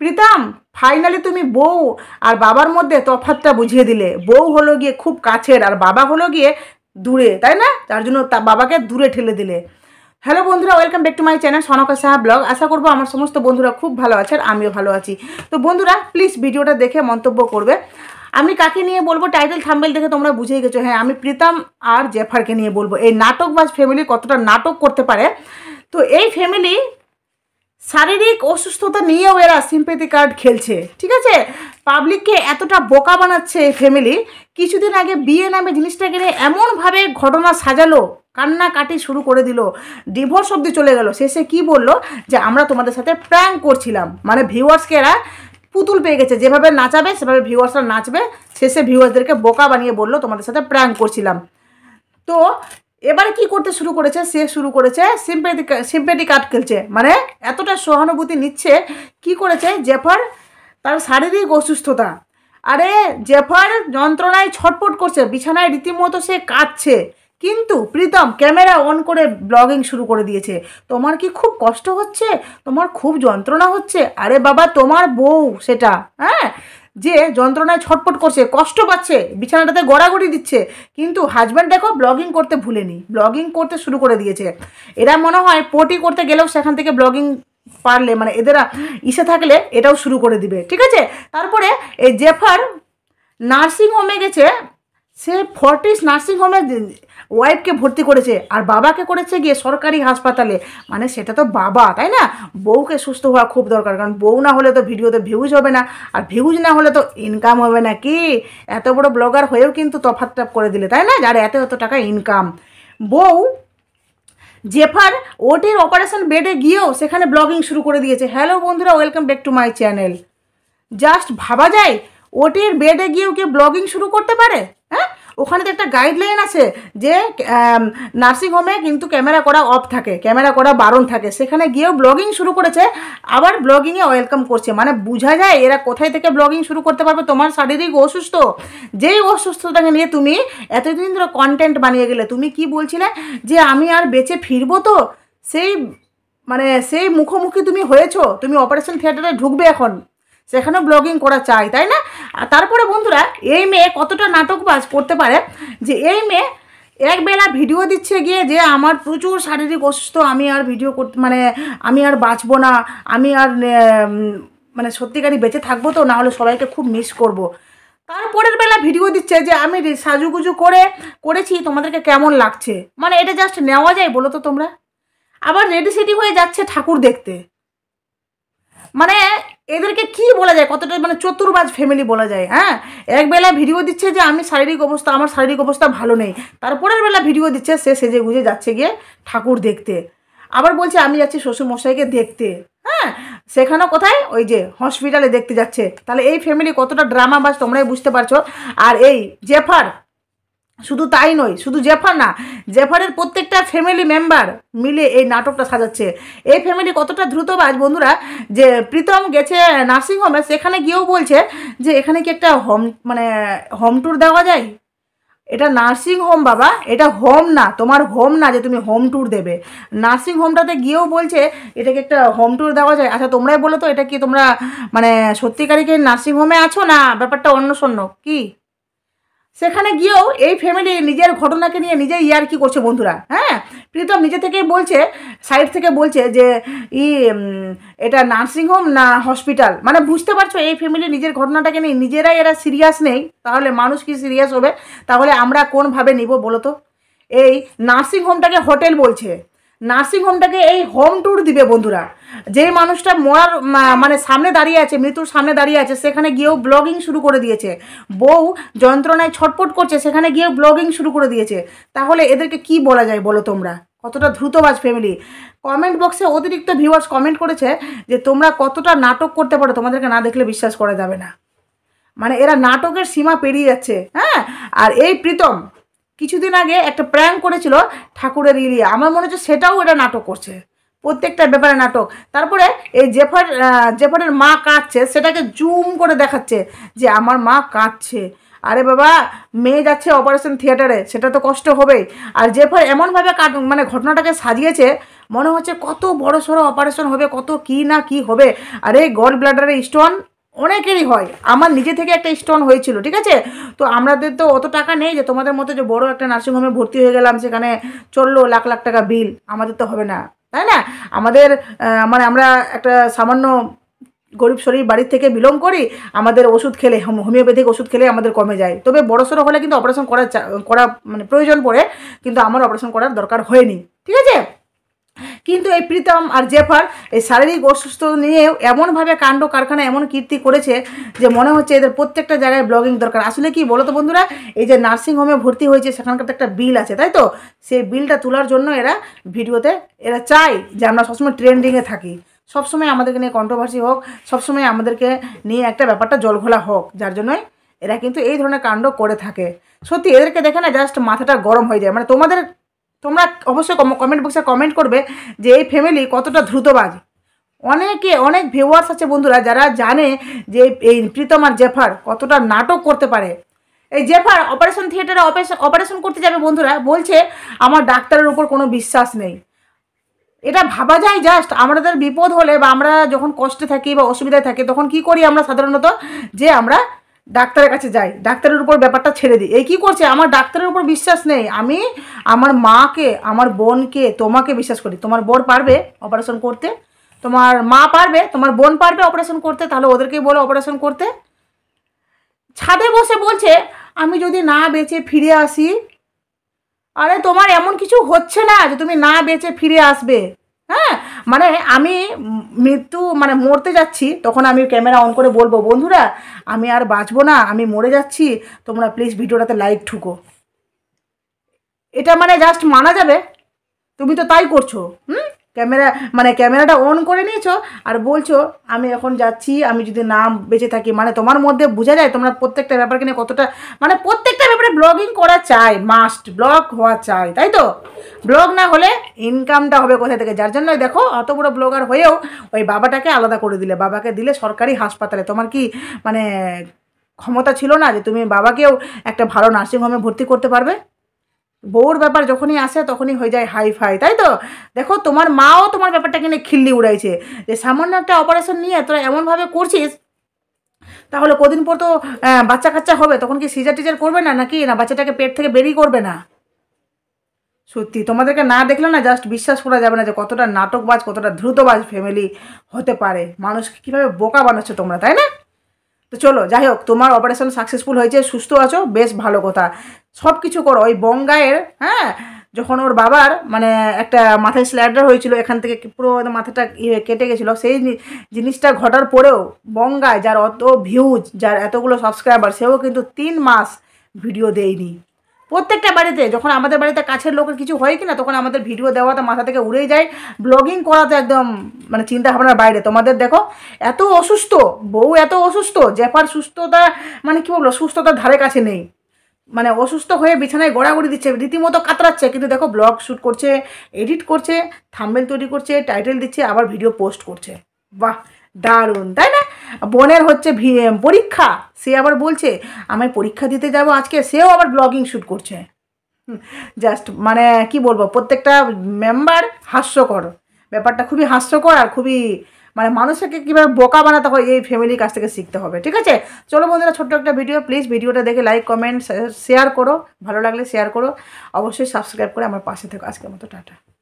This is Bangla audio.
প্রীতাম ফাইনালি তুমি বউ আর বাবার মধ্যে তফাতটা বুঝিয়ে দিলে বউ হলো গিয়ে খুব কাছের আর বাবা হলো গিয়ে দূরে তাই না তার জন্য তা বাবাকে দূরে ঠেলে দিলে হ্যালো বন্ধুরা welcome back to my channel Sonka Saha vlog আশা করবো আমার সমস্ত বন্ধুরা খুব ভালো আছে আর আমিও ভালো আছি তো বন্ধুরা প্লিজ ভিডিওটা দেখে মন্তব্য করবে আমি কাকে নিয়ে বলবো টাইটেল থাম্বেল দেখে তোমরা বুঝেই গেছো হ্যাঁ আমি প্রীতম আর জেফারকে নিয়ে বলবো এই নাটক বা ফ্যামিলি কতটা নাটক করতে পারে তো এই ফ্যামিলি শারীরিক অসুস্থতা নিয়েও এরা সিম্পেথি কার্ড খেলছে ঠিক আছে পাবলিককে এতটা বোকা বানাচ্ছে এই ফ্যামিলি কিছুদিন আগে বিয়ে নামে জিনিসটা নিয়ে এমনভাবে ঘটনা সাজালো কান্নাকাটি শুরু করে দিল ডিভোর্স অব্দি চলে গেল শেষে কি বলল যে আমরা তোমাদের সাথে প্র্যাঙ্ক করছিলাম মানে ভিউয়ার্সকে এরা পুতুল পেয়ে গেছে যেভাবে নাচাবে সেভাবে ভিউয়ার্সরা নাচবে শেষে ভিউয়ার্সদেরকে বোকা বানিয়ে বললো তোমাদের সাথে প্র্যাঙ্ক করছিলাম তো এবার কি করতে শুরু করেছে সে শুরু করেছে সিম্পেটিক সিম্পেটিক কাট খেলছে মানে এতটা সহানুভূতি নিচ্ছে কি করেছে জেফার তার শারীরিক অসুস্থতা আরে জেফার যন্ত্রণায় ছটপট করছে বিছানায় রীতিমতো সে কাঁদছে কিন্তু প্রীতম ক্যামেরা অন করে ব্লগিং শুরু করে দিয়েছে তোমার কি খুব কষ্ট হচ্ছে তোমার খুব যন্ত্রণা হচ্ছে আরে বাবা তোমার বউ সেটা হ্যাঁ যে যন্ত্রণায় ছটপট করছে কষ্ট পাচ্ছে বিছানাটাতে গড়াগড়ি দিচ্ছে কিন্তু হাজব্যান্ড দেখো ব্লগিং করতে ভুলেনি ব্লগিং করতে শুরু করে দিয়েছে এরা মনে হয় পটি করতে গেলেও সেখান থেকে ব্লগিং পারলে মানে এদের ইসে থাকলে এটাও শুরু করে দিবে ঠিক আছে তারপরে এই জেফার নার্সিং হোমে গেছে সে ফর্টিস নার্সিংহোমে ওয়াইফকে ভর্তি করেছে আর বাবাকে করেছে গিয়ে সরকারি হাসপাতালে মানে সেটা তো বাবা তাই না বউকে সুস্থ হওয়া খুব দরকার কারণ বউ না হলে তো ভিডিওতে ভিউজ হবে না আর ভিউজ না হলে তো ইনকাম হবে না কি এত বড় ব্লগার হয়েও কিন্তু তফাতটা করে দিলে তাই না যার এত এত টাকা ইনকাম বউ জেফার ওটির অপারেশন বেডে গিয়েও সেখানে ব্লগিং শুরু করে দিয়েছে হ্যালো বন্ধুরা welcome back to my channel just ভাবা যায় ওটির বেডে গিয়েও কি ব্লগিং শুরু করতে পারে হ্যাঁ ওখানে তো একটা গাইডলাইন আছে যে নার্সিংহোমে কিন্তু ক্যামেরা করা অফ থাকে ক্যামেরা করা বারণ থাকে সেখানে গিয়েও ব্লগিং শুরু করেছে আবার ব্লগিংয়ে ওয়েলকাম করছে মানে বোঝা যায় এরা কোথায় থেকে ব্লগিং শুরু করতে পারবে তোমার শারীরিক অসুস্থ যেই অসুস্থতাকে নিয়ে তুমি এতদিন ধরে কন্টেন্ট বানিয়ে গেলে তুমি কি বলছিলে যে আমি আর বেঁচে ফিরবো তো সেই মানে সেই মুখোমুখি তুমি হয়েছো তুমি অপারেশন থিয়েটারে ঢুকবে এখন সেখানেও ব্লগিং করা চাই তাই না তারপরে বন্ধুরা এই মেয়ে কতটা নাটকবাজ করতে পারে যে এই মেয়ে একবেলা ভিডিও দিচ্ছে গিয়ে যে আমার প্রচুর শারীরিক অসুস্থ আমি আর ভিডিও করতে মানে আমি আর বাঁচবো না আমি আর মানে সত্যিকারই বেঁচে থাকবো তো না হলে সবাইকে খুব মিস করব। তারপরের বেলা ভিডিও দিচ্ছে যে আমি সাজুগুজু করে করেছি তোমাদেরকে কেমন লাগছে মানে এটা জাস্ট নেওয়া যায় বলো তো তোমরা আবার রেডি সেডি হয়ে যাচ্ছে ঠাকুর দেখতে মানে এদেরকে কি বলা যায় কতটা মানে চতুর্বাজ ফ্যামিলি বলা যায় হ্যাঁ একবেলা ভিডিও দিচ্ছে যে আমি শারীরিক অবস্থা আমার শারীরিক অবস্থা ভালো নেই তারপরের বেলা ভিডিও দিচ্ছে সে সেজে গুজে যাচ্ছে গিয়ে ঠাকুর দেখতে আবার বলছে আমি যাচ্ছি শ্বশুরমশাইকে দেখতে হ্যাঁ সেখানেও কোথায় ওই যে হসপিটালে দেখতে যাচ্ছে তাহলে এই ফ্যামিলি কতটা ড্রামা বাস তোমরাই বুঝতে পারছো আর এই জেফার শুধু তাই নয় শুধু জেফার না জেফারের প্রত্যেকটা ফ্যামিলি মেম্বার মিলে এই নাটকটা সাজাচ্ছে এই ফ্যামিলি কতটা দ্রুতবাজ বন্ধুরা যে প্রীতম গেছে নার্সিংহোমে সেখানে গিয়েও বলছে যে এখানে কি একটা হোম মানে হোম ট্যুর দেওয়া যায় এটা নার্সিং হোম বাবা এটা হোম না তোমার হোম না যে তুমি হোম ট্যুর দেবে নার্সিং হোমটাতে গিয়েও বলছে এটাকে একটা হোম ট্যুর দেওয়া যায় আচ্ছা তোমরাই বলো তো এটা কি তোমরা মানে সত্যিকারী কি নার্সিং হোমে আছো না ব্যাপারটা অন্য শূন্য কী সেখানে গিয়েও এই ফ্যামিলি নিজের ঘটনাকে নিয়ে নিজে ইয়ার কি করছে বন্ধুরা হ্যাঁ প্রীতম নিজে থেকে বলছে সাইড থেকে বলছে যে ই এটা নার্সিংহোম না হসপিটাল মানে বুঝতে পারছো এই ফ্যামিলি নিজের ঘটনাটাকে নিয়ে নিজেরাই এরা সিরিয়াস নেই তাহলে মানুষ কি সিরিয়াস হবে তাহলে আমরা কোনভাবে নিব বলো তো এই নার্সিংহোমটাকে হোটেল বলছে নার্সিংহোমটাকে এই হোম ট্যুর দিবে বন্ধুরা যে মানুষটা মরার মানে সামনে দাঁড়িয়ে আছে মৃত্যুর সামনে দাঁড়িয়ে আছে সেখানে গিয়েও ব্লগিং শুরু করে দিয়েছে বউ যন্ত্রণায় ছটপট করছে সেখানে গিয়েও ব্লগিং শুরু করে দিয়েছে তাহলে এদেরকে কি বলা যায় বলো তোমরা কতটা দ্রুতবাজ ফ্যামিলি কমেন্ট বক্সে অতিরিক্ত ভিউয়ার্স কমেন্ট করেছে যে তোমরা কতটা নাটক করতে পারো তোমাদেরকে না দেখলে বিশ্বাস করা যাবে না মানে এরা নাটকের সীমা পেরিয়ে যাচ্ছে হ্যাঁ আর এই প্রীতম কিছুদিন আগে একটা প্র্যাঙ্ক করেছিল ঠাকুরের ইলিয়া আমার মনে হচ্ছে সেটাও এটা নাটক করছে প্রত্যেকটা ব্যাপারে নাটক তারপরে এই জেফার জেফারের মা কাঁদছে সেটাকে জুম করে দেখাচ্ছে যে আমার মা কাঁদছে আরে বাবা মেয়ে যাচ্ছে অপারেশন থিয়েটারে সেটা তো কষ্ট হবেই আর জেফার এমনভাবে কাট মানে ঘটনাটাকে সাজিয়েছে মনে হচ্ছে কত বড় সড়ো অপারেশন হবে কত কি না কি হবে আরে গড ব্লাডারে স্টোন অনেকেরই হয় আমার নিজে থেকে একটা স্টোন হয়েছিল ঠিক আছে তো আমাদের তো অত টাকা নেই যে তোমাদের মতো যে বড় একটা নার্সিংহোমে ভর্তি হয়ে গেলাম সেখানে চললো লাখ লাখ টাকা বিল আমাদের তো হবে না তাই না আমাদের মানে আমরা একটা সামান্য গরিব শরীর বাড়ির থেকে বিলং করি আমাদের ওষুধ খেলে হোমিওপ্যাথিক ওষুধ খেলে আমাদের কমে যায় তবে বড়সড় সড়ো হলে কিন্তু অপারেশন করা করা মানে প্রয়োজন পড়ে কিন্তু আমার অপারেশন করার দরকার হয়নি ঠিক আছে কিন্তু এই প্রীতম আর জেফার এই শারীরিক অসুস্থ নিয়েও এমনভাবে কাণ্ড কারখানা এমন কীর্তি করেছে যে মনে হচ্ছে এদের প্রত্যেকটা জায়গায় ব্লগিং দরকার আসলে কি বলো তো বন্ধুরা এই যে নার্সিংহোমে ভর্তি হয়েছে সেখানকার একটা বিল আছে তাই তো সেই বিলটা তোলার জন্য এরা ভিডিওতে এরা চায় যে আমরা সবসময় ট্রেন্ডিংয়ে থাকি সবসময় আমাদেরকে নিয়ে কন্ট্রোভার্সি হোক সবসময় আমাদেরকে নিয়ে একটা ব্যাপারটা জলঘোলা হোক যার জন্যই এরা কিন্তু এই ধরনের কাণ্ড করে থাকে সত্যি এদেরকে দেখে না জাস্ট মাথাটা গরম হয়ে যায় মানে তোমাদের তোমরা অবশ্যই কমেন্ট বক্সে কমেন্ট করবে যে এই ফ্যামিলি কতটা দ্রুতবাজ অনেকে অনেক ভিউয়ার্স আছে বন্ধুরা যারা জানে যে এই প্রীতম আর জেফার কতটা নাটক করতে পারে এই জেফার অপারেশন থিয়েটারে অপারেশন করতে যাবে বন্ধুরা বলছে আমার ডাক্তারের উপর কোনো বিশ্বাস নেই এটা ভাবা যায় জাস্ট আমাদের বিপদ হলে বা আমরা যখন কষ্টে থাকি বা অসুবিধায় থাকি তখন কি করি আমরা সাধারণত যে আমরা ডাক্তারের কাছে যাই ডাক্তারের উপর ব্যাপারটা ছেড়ে দিই এই কী করছে আমার ডাক্তারের উপর বিশ্বাস নেই আমি আমার মাকে আমার বোনকে তোমাকে বিশ্বাস করি তোমার বোর পারবে অপারেশন করতে তোমার মা পারবে তোমার বোন পারবে অপারেশন করতে তাহলে ওদেরকেই বলো অপারেশন করতে ছাদে বসে বলছে আমি যদি না বেঁচে ফিরে আসি আরে তোমার এমন কিছু হচ্ছে না যে তুমি না বেঁচে ফিরে আসবে হ্যাঁ মানে আমি মৃত্যু মানে মরতে যাচ্ছি তখন আমি ক্যামেরা অন করে বলবো বন্ধুরা আমি আর বাঁচবো না আমি মরে যাচ্ছি তোমরা প্লিজ ভিডিওটাতে লাইক ঠুকো এটা মানে জাস্ট মানা যাবে তুমি তো তাই করছো হুম ক্যামেরা মানে ক্যামেরাটা অন করে নিয়েছো আর বলছো আমি এখন যাচ্ছি আমি যদি নাম বেঁচে থাকি মানে তোমার মধ্যে বোঝা যায় তোমরা প্রত্যেকটা ব্যাপারকে নিয়ে কতটা মানে প্রত্যেকটা ব্যাপারে ব্লগিং করা চাই মাস্ট ব্লগ হওয়া চাই তাই তো ব্লগ না হলে ইনকামটা হবে কোথা থেকে যার জন্যই দেখো অত বড় ব্লগার হয়েও ওই বাবাটাকে আলাদা করে দিলে বাবাকে দিলে সরকারি হাসপাতালে তোমার কি মানে ক্ষমতা ছিল না যে তুমি বাবাকেও একটা ভালো নার্সিংহোমে ভর্তি করতে পারবে বউর ব্যাপার যখনই আসে তখনই হয়ে যায় হাই ফাই তাই তো দেখো তোমার মাও তোমার ব্যাপারটাকে নিয়ে খিল্লি উড়াইছে যে সামান্য একটা অপারেশন নিয়ে তোরা এমনভাবে করছিস তাহলে কদিন পর তো বাচ্চা কাচ্চা হবে তখন কি সিজার টিজার করবে না নাকি না বাচ্চাটাকে পেট থেকে বেরিয়ে করবে না সত্যি তোমাদেরকে না দেখলে না জাস্ট বিশ্বাস করা যাবে না যে কতটা নাটকবাজ কতটা দ্রুতবাজ ফ্যামিলি হতে পারে মানুষকে কীভাবে বোকা বানাচ্ছ তোমরা তাই না তো চলো যাই হোক তোমার অপারেশন সাকসেসফুল হয়েছে সুস্থ আছো বেশ ভালো কথা সব কিছু করো ওই বঙ্গায়ের হ্যাঁ যখন ওর বাবার মানে একটা মাথায় স্ল্যাডার হয়েছিল এখান থেকে পুরো মাথাটা কেটে গেছিলো সেই জিনিসটা ঘটার পরেও বঙ্গায় যার অত ভিউজ যার এতগুলো সাবস্ক্রাইবার সেও কিন্তু তিন মাস ভিডিও দেয়নি প্রত্যেকটা বাড়িতে যখন আমাদের বাড়িতে কাছের লোকের কিছু হয় কি না তখন আমাদের ভিডিও দেওয়া তো মাথা থেকে উড়ে যায় ব্লগিং করা তো একদম মানে চিন্তা ভাবনার বাইরে তোমাদের দেখো এত অসুস্থ বউ এত অসুস্থ জেফার সুস্থতা মানে কি বলবো সুস্থতার ধারে কাছে নেই মানে অসুস্থ হয়ে বিছানায় গড়াগড়ি দিচ্ছে রীতিমতো কাতরাচ্ছে কিন্তু দেখো ব্লগ শ্যুট করছে এডিট করছে থাম্বেল তৈরি করছে টাইটেল দিচ্ছে আবার ভিডিও পোস্ট করছে বাহ দারুণ তাই না বোনের হচ্ছে পরীক্ষা সে আবার বলছে আমি পরীক্ষা দিতে যাব আজকে সেও আবার ব্লগিং শ্যুট করছে জাস্ট মানে কি বলবো প্রত্যেকটা মেম্বার হাস্যকর ব্যাপারটা খুবই হাস্যকর আর খুবই মানে মানুষকে কীভাবে বোকা বানাতে হয় এই ফ্যামিলির কাছ থেকে শিখতে হবে ঠিক আছে চলো বন্ধুরা ছোট্ট একটা ভিডিও প্লিজ ভিডিওটা দেখে লাইক কমেন্ট শেয়ার করো ভালো লাগলে শেয়ার করো অবশ্যই সাবস্ক্রাইব করে আমার পাশে থেকো আজকের মতো টাটা